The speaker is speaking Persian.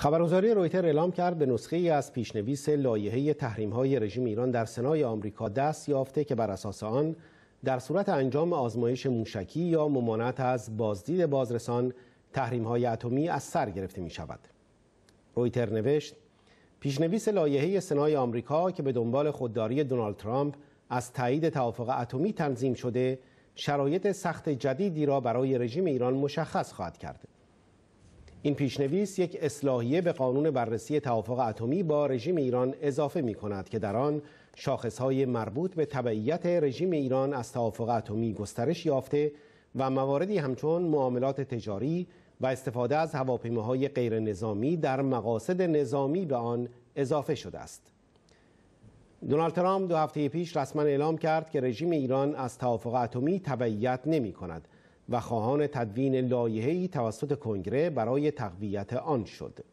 خبرگزاری رویتر اعلام کرد به نسخه ای از پیشنویس لایحه تحریم های رژیم ایران در سنای آمریکا دست یافته که بر اساس آن در صورت انجام آزمایش موشکی یا ممانعت از بازدید بازرسان تحریم های اتمی از سر گرفته می شود. رویتر نوشت پیشنویس لایحه سنای آمریکا که به دنبال خودداری دونالد ترامپ از تایید توافق اتمی تنظیم شده شرایط سخت جدیدی را برای رژیم ایران مشخص خواهد کرد. این پیشنویس یک اصلاحیه به قانون بررسی توافق اتمی با رژیم ایران اضافه می کند که در آن شاخصهای مربوط به تبعیت رژیم ایران از توافق اتمی گسترش یافته و مواردی همچون معاملات تجاری و استفاده از هواپیماهای غیر نظامی در مقاصد نظامی به آن اضافه شده است. دونالد ترامپ دو هفته پیش رسما اعلام کرد که رژیم ایران از توافق اتمی تبعیت نمی کند و خواهان تدوین لایحه‌ای توسط کنگره برای تقویت آن شد.